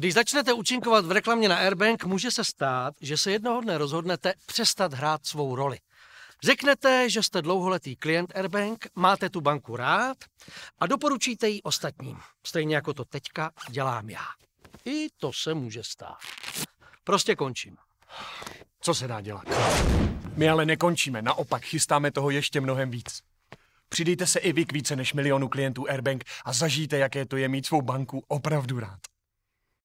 Když začnete účinkovat v reklamě na Airbank, může se stát, že se jednoho dne rozhodnete přestat hrát svou roli. Řeknete, že jste dlouholetý klient Airbank, máte tu banku rád a doporučíte ji ostatním. Stejně jako to teďka dělám já. I to se může stát. Prostě končím. Co se dá dělat? My ale nekončíme, naopak chystáme toho ještě mnohem víc. Přidejte se i vy k více než milionu klientů Airbank a zažijte, jaké to je mít svou banku opravdu rád.